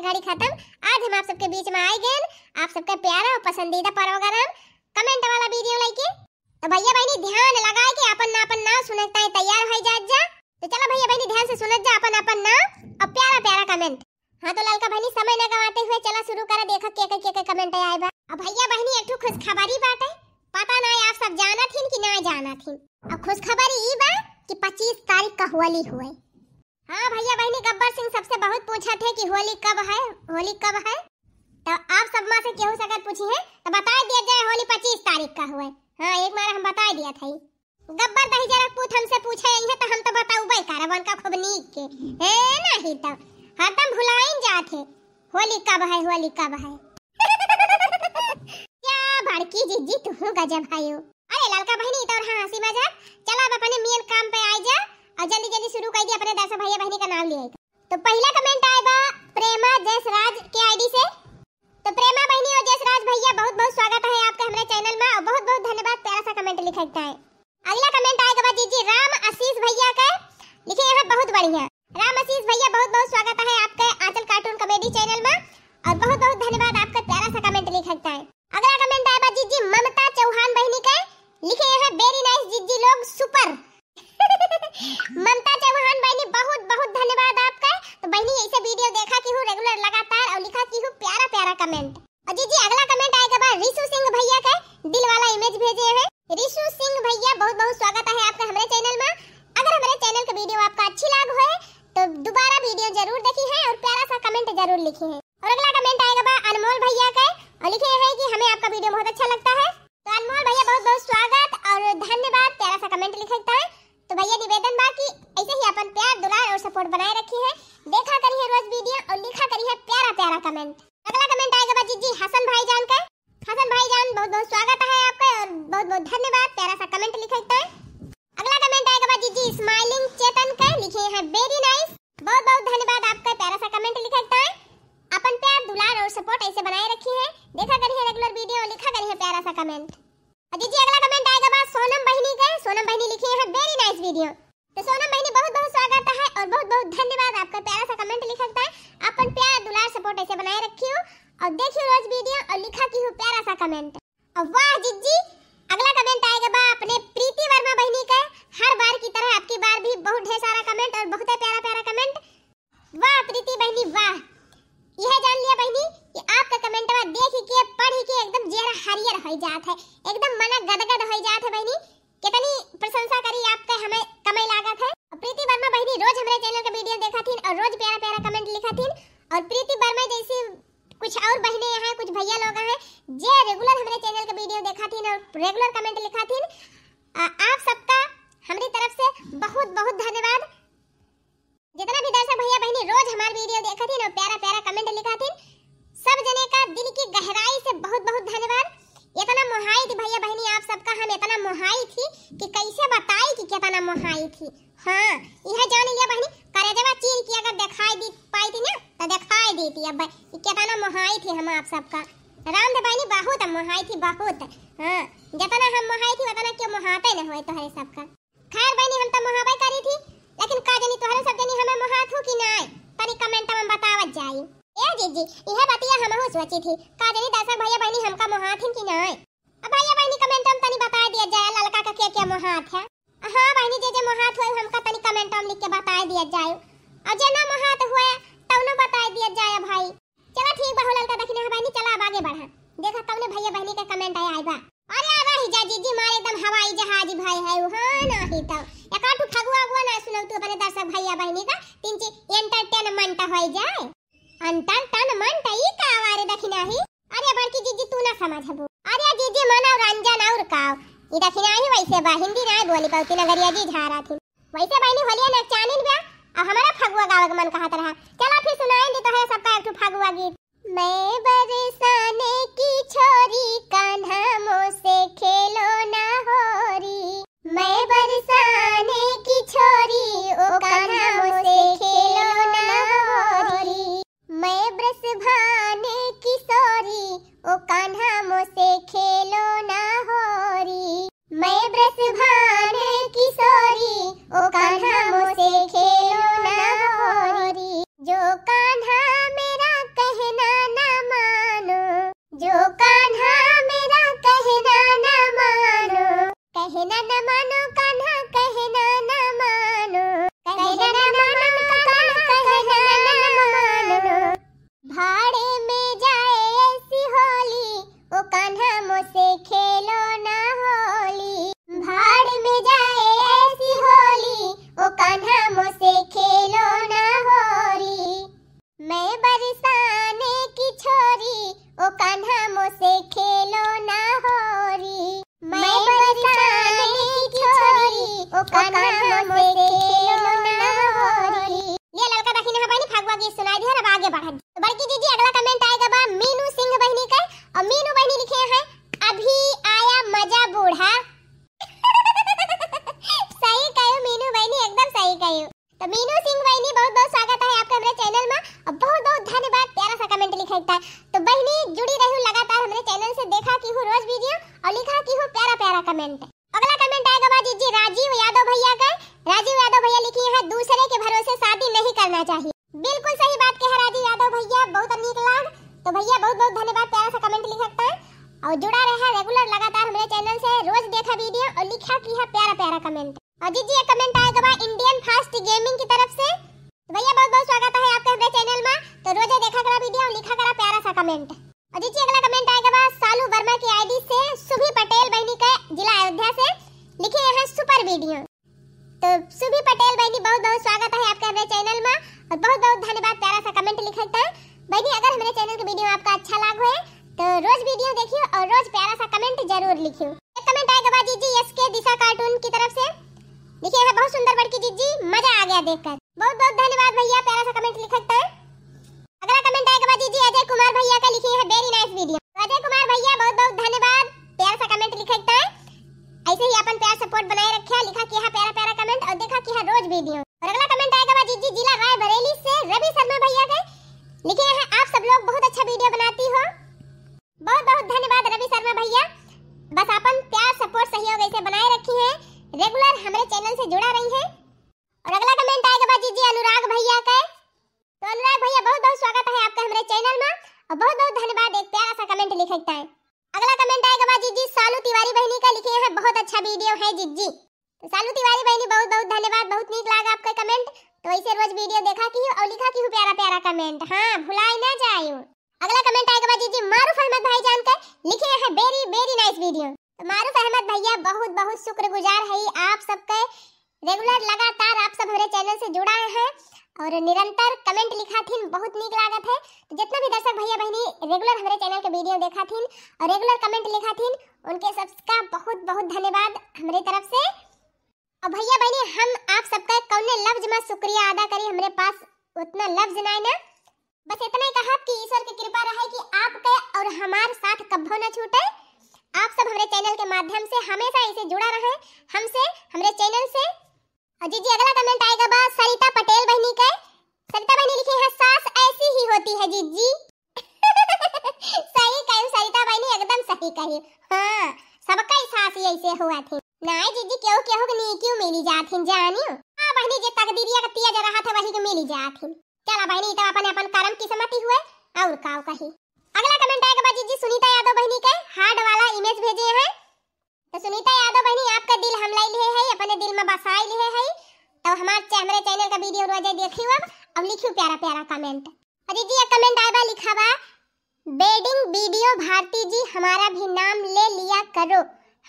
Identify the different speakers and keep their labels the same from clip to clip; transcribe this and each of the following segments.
Speaker 1: के घड़ी खत्म आज हम आप सबके बीच में आए गए आप सबका प्यारा और पसंदीदा प्रोग्राम कमेंट वाला वीडियो लाइक तो भैया बहनी ध्यान लगाए के अपन ना अपन ना सुनता है तैयार हो जा जा तो चलो भैया बहनी ध्यान से सुनत जा अपन अपन ना और प्यारा प्यारा कमेंट हाँ तो ललका बहनी समय न गवाते हुए चला शुरू करा देखा के के के, कमेंट आए बा अब भैया बहनी एक खुश खबरी बात है पता ना आप सब जाना थी कि ना जाना थी अब खुश खबरी ई बा कि 25 तारीख का होली हुए हाँ भैया बहनी गब्बर सिंह सबसे बहुत पूछा थे कि होली कब है होली कब है तो आप सब माँ से केहू से अगर पूछी है तो बता दिया जाए होली पच्चीस तारीख का हुआ हाँ एक बार हम बता दिया था गब्बर दही जरा पूछ हमसे पूछे है तो हम तो बताऊबे कारवन का खूब नीक के ना ही तो हरदम तो भुलाइन जात है होली कब है होली कब है क्या भड़की जी जी तू गजब है अरे लड़का बहनी तो हाँ हंसी मजाक चला अब अपने मेन काम पे आ जा और जल्दी जल्दी शुरू कर दिया अपने दस भैया बहनी का नाम लिया तो पहला कमेंट आए बा प्रेमा जयसराज के आईडी से तो प्रेमा बहनी और जयसराज भैया बहुत बहुत स्वागत है आपका हमारे चैनल में और बहुत बहुत धन्यवाद प्यारा सा कमेंट लिखता है अगला कमेंट आएगा बा जी राम आशीष भैया का लिखे यहाँ बहुत बढ़िया राम आशीष भैया बहुत बहुत स्वागत है आपका आंचल कार्टून कॉमेडी चैनल में और बहुत बहुत धन्यवाद भैया बहुत बहुत स्वागत है आपका हमारे चैनल में अगर हमारे चैनल का वीडियो आपका अच्छी लाग हो तो दोबारा वीडियो जरूर देखी है और प्यारा सा कमेंट जरूर लिखी है और अगला कमेंट आएगा अनमोल भैया का और लिखे है कि हमें आपका वीडियो बहुत अच्छा लगता है तो अनमोल भैया बहुत बहुत स्वागत और धन्यवाद प्यारा सा कमेंट लिखता है तो भैया निवेदन बा की ऐसे ही अपन प्यार दुलार और सपोर्ट बनाए रखी है देखा करी है रोज वीडियो और लिखा करी है प्यारा प्यारा कमेंट अगला कमेंट आएगा जी जी हसन भाई जान का हसन भाई जान बहुत बहुत स्वागत है आपका और बहुत बहुत धन्यवाद प्यारा सा कमेंट लिखे तो अगला कमेंट आएगा बाजी जी स्माइलिंग चेतन का लिखे हैं वेरी नाइस बहुत बहुत धन्यवाद आपका प्यारा सा कमेंट लिखे तो अपन प्यार दुलार और सपोर्ट ऐसे बनाए रखी है देखा करिए रेगुलर वीडियो लिखा करिए प्यारा सा कमेंट अजी जी अगला कमेंट आएगा बात सोनम बहनी का सोनम बहनी लिखी है वेरी नाइस वीडियो तो सोनम बहनी बहुत बहुत स्वागत एकदम मन गदगद हो जात है बहनी कितनी प्रशंसा करी आपके हमें कमाई लागत है प्रीति वर्मा बहनी रोज हमारे चैनल का वीडियो देखा थी और रोज प्यारा प्यारा कमेंट लिखा थी और प्रीति वर्मा जैसी कुछ और बहने यहाँ कुछ भैया लोग हैं जे रेगुलर हमारे चैनल का वीडियो देखा थी और रेगुलर कमेंट लिखा थी आप सबका हमारी तरफ से बहुत बहुत धन्यवाद जितना भी दर्शक भैया बहनी रोज हमारे वीडियो देखा थी और प्यारा प्यारा मोहाई थी कि कैसे बताई कि कितना मोहाई थी हाँ यह जान लिया बहनी करेजवा चीर की अगर दिखाई दी पाई थी ना तो दिखाई दी थी अब कितना मोहाई थी हम आप सबका राम दे बहनी बहुत मोहाई थी बहुत हाँ जितना हम मोहाई थी उतना क्यों मोहाते ना होए तो है सबका खैर बहनी हम तो मोहाबे करी थी लेकिन का जानी तोहरे सब जानी हमें मोहात हो कि नहीं तनी कमेंट में बतावत जाई ए जी जी यह बतिया हम सोची थी का जानी अपने भैया बहनी का कमेंट आया है बा अरे आवा ही जा जीजी मारे एकदम हवाई जहाज भाई है वो ना ही तो एका टू ठगुआ हुआ ना सुनो तू अपने दर्शक भैया बहनी का तीन ची एंटरटेनमेंट हो जाए तन मन ई का आवारे दखिना ही अरे बड़की जीजी तू ना समझबो अरे जीजी मन और रंजन और काव ये दखिना ही वैसे बा हिंदी ना बोली पाती नगरिया जी झारा थी वैसे बहनी होलिया ना चानिन बे अब हमारा फगुआ गावे का मन कहत रहा चला फिर दे तो है सबका एक ठो फगुआ गीत मैं बरसाने की छोरी कान्हा मुँह से खेलो ना होरी मैं बरसाने की छोरी ओ कान्हा मुँह से खेलो ना होरी मैं ब्रस भाने की सोरी ओ कान्हा मुँह से खेलो ना होरी मैं ब्रस अगला कमेंट अगला कमेंट आएगा बाजी जी राजीव यादव भैया का राजीव यादव भैया लिखी हैं दूसरे के भरोसे शादी नहीं करना चाहिए बिल्कुल सही बात कह राजीव यादव भैया बहुत अमीर लाग तो भैया बहुत बहुत धन्यवाद प्यारा सा कमेंट लिख सकता है और जुड़ा रहा रेगुलर लगातार हमारे चैनल से रोज देखा वीडियो और लिखा की है प्यारा प्यारा कमेंट और जी जी ये कमेंट आएगा भाई इंडियन फास्ट गेमिंग की तरफ से तो भैया बहुत बहुत स्वागत है आपके हमारे चैनल में तो रोज देखा करा वीडियो और लिखा करा प्यारा सा कमेंट जी अगला कमेंट आएगा बस सालू वर्मा की आईडी से पटेल बहनी का जिला अयोध्या से लिखे यहाँ सुपर वीडियो तो पटेल बहनी बहुत बहुत स्वागत है आपका चैनल में और बहुत बहुत धन्यवाद प्यारा सा कमेंट बहनी अगर हमारे चैनल वीडियो आपका अच्छा लागू है तो रोज वीडियो देखियो और रोज प्यारा सा कमेंट जरूर लिखियो एक कमेंट आएगा बाजी जी एस के दिशा कार्टून की तरफ से लिखे है बहुत सुंदर बड़की जी मजा आ गया देखकर बहुत बहुत धन्यवाद भैया प्यारा सा कमेंट लिखता है अजय कुमार भैया का लिखी है very nice video Ajay Kumar भैया बहुत बहुत धन्यवाद प्यार सा कमेंट लिखता है ऐसे ही अपन प्यार सपोर्ट बनाए रखे लिखा किया प्यारा प्यारा कमेंट और देखा किया रोज वीडियो और अगला कमेंट आएगा बाजी जिला राय बरेली से रवि शर्मा भैया के लिखे हैं आप सब लोग बहुत अच्छा वीडियो बनाती हो बहुत बहुत धन्यवाद रवि शर्मा भैया बस अपन प्यार सपोर्ट सहयोग ऐसे बनाए रखी है रेगुलर हमारे चैनल से जुड़ा रही है और अगला कमेंट आएगा बाजी जी अनुराग भैया का तो अनुराग भैया बहुत बहुत स्वागत है आपका हमारे चैनल में और बहुत बहुत धन्यवाद एक प्यारा सा कमेंट लिखता है अगला कमेंट आएगा बाजी जी सालू तिवारी बहनी का लिखे हैं बहुत अच्छा वीडियो है जी जी तो सालू तिवारी बहनी बहुत बहुत धन्यवाद बहुत नीक लगा आपका कमेंट तो ऐसे रोज वीडियो देखा की और लिखा की प्यारा प्यारा कमेंट हाँ भुलाई ना जाए अगला कमेंट आएगा बाजी जी मारूफ अहमद भाईजान का लिखे हैं वेरी वेरी नाइस वीडियो तो मारूफ अहमद भैया बहुत बहुत शुक्रगुजार है आप सबके रेगुलर लगातार आप सब हमारे चैनल से जुड़ा है और निरंतर कमेंट लिखा थी बहुत निक लागत है तो जितना भी दर्शक भैया बहनी रेगुलर हमारे चैनल के वीडियो देखा थी और रेगुलर कमेंट लिखा थी उनके सबका बहुत बहुत धन्यवाद हमारे तरफ से और भैया बहनी हम आप सबका कौन लफ्ज में शुक्रिया अदा करी हमारे पास उतना लफ्ज ना ना बस इतना ही कहा कि ईश्वर की कृपा रहे कि आपके और हमारे साथ कभी न छूटे आप सब हमारे चैनल के माध्यम से हमेशा इसे जुड़ा रहे हमसे हमारे चैनल से अजी जी अगला कमेंट आएगा बा सरिता पटेल बहनी का सरिता बहनी लिखी है सास ऐसी ही होती है जी जी सही कही सरिता बहनी एकदम सही कही हाँ सबका ही सास ही ऐसे हुआ थी ना जी जी क्यों क्यों कि नहीं क्यों मिली जात हिन जानी हां बहनी जी तकदीरिया का तिया जा रहा था वही के मिली जात हिन चला बहनी तब अपन अपन कर्म किस्मती हुए और काव कही अगला कमेंट आएगा बाजी जी सुनीता यादव बहनी के हार्ड वाला इमेज भेजे हैं तो सुनीता यादव बहनी आपका दिल हम लाई लिए है अपने दिल में बसाई लिए है तो हमारे हमारे चैनल का वीडियो रोज देखी अब अब लिखियो प्यारा प्यारा कमेंट अजी जी कमेंट आए बा लिखा बा बेडिंग वीडियो भारती जी हमारा भी नाम ले लिया करो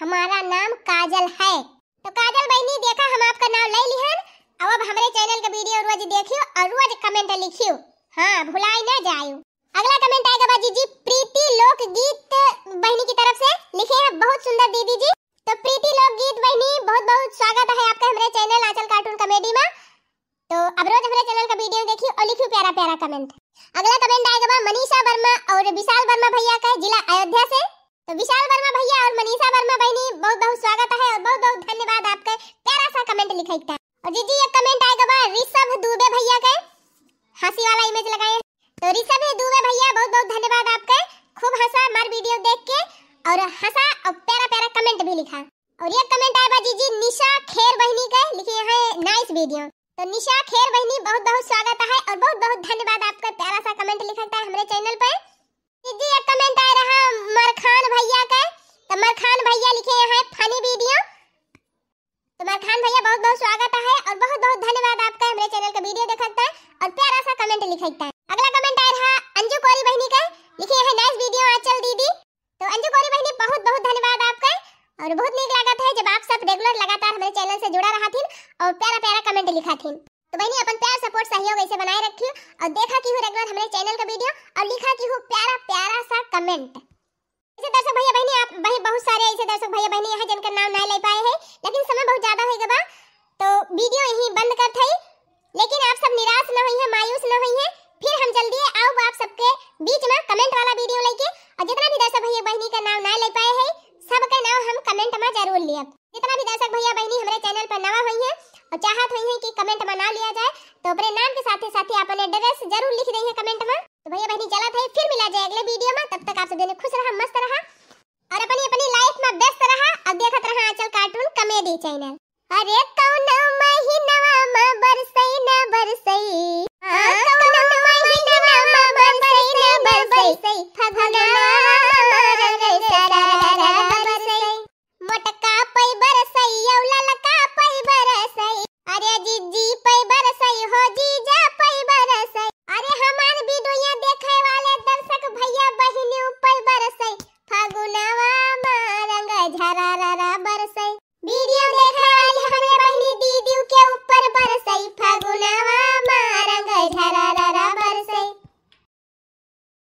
Speaker 1: हमारा नाम काजल है तो काजल बहनी देखा हम आपका नाम ले लिहन अब हमारे चैनल का वीडियो रोज देखियो और रोज कमेंट लिखियो हाँ भुलाई ना जायो अगला कमेंट आएगा बाजी जी प्रीति लोक गीत बहनी की तरफ से लिखे हैं बहुत सुंदर दीदी जी तो प्रीति लोक गीत बहनी बहुत बहुत स्वागत है आपका हमारे चैनल आंचल कार्टून कॉमेडी में तो अब रोज हमारे चैनल का वीडियो देखिए और लिखिए प्यारा प्यारा कमेंट अगला कमेंट आएगा मनीषा वर्मा और विशाल वर्मा भैया का जिला अयोध्या से तो विशाल वर्मा भैया और मनीषा वर्मा बहनी बहुत बहुत स्वागत है और बहुत बहुत धन्यवाद आपका प्यारा सा कमेंट लिखा और जी जी ये कमेंट आएगा ऋषभ दुबे भैया का हंसी वाला इमेज लगाए तो ऋषभ दुबे भैया बहुत बहुत धन्यवाद आपका खूब हंसा मर वीडियो देख के और हंसा और प्यारा प्यारा कमेंट भी लिखा और ये कमेंट आया बाजी जी निशा खेर बहनी का लिखे यहाँ नाइस वीडियो तो निशा खेर बहनी बहुत बहुत स्वागत है और बहुत बहुत धन्यवाद आपका प्यारा सा कमेंट लिखा है हमारे चैनल पर जी एक कमेंट आया रहा मरखान भैया का तो मरखान भैया लिखे हैं फनी वीडियो तो मरखान भैया बहुत बहुत स्वागत है और बहुत बहुत धन्यवाद आपका हमारे चैनल का वीडियो देखता है और प्यारा सा कमेंट लिखता है और प्यारा प्यारा कमेंट लिखा थी तो बहनी अपन प्यार सपोर्ट सहयोग ऐसे बनाए रखी और देखा की हूँ हमारे चैनल का वीडियो और लिखा की हूँ प्यारा प्यारा सा कमेंट दर्शक भैया बहनी आप भाई बहुत सारे ऐसे दर्शक भैया बहनी यहाँ जिनका नाम ना ले पाए हैं लेकिन समय बहुत ज्यादा है गबा तो वीडियो यही बंद कर थी लेकिन आप सब निराश न हुई है मायूस न हुई है फिर हम जल्दी आओ आप सबके बीच में कमेंट वाला वीडियो लेके और जितना भी दर्शक भैया बहनी का नाम ना ले पाए है सबका नाम हम कमेंट में जरूर लिया जितना भी दर्शक भैया बहनी हमारे चैनल पर नवा हुई है और चाहत हुई है कि कमेंट में ना लिया जाए तो अपने नाम के साथ ही साथ ही अपने एड्रेस जरूर लिख देंगे कमेंट में तो भैया बहनी चला थे फिर मिला जाए अगले वीडियो में तब तक आप सब खुश रहा मस्त रहा और अपनी अपनी लाइफ में व्यस्त रहा और देखते रहा आजकल कार्टून कॉमेडी चैनल अरे कौन महीना में बरसई न बरसई हाँ, कौन महीना में बरसई न बरसई फगना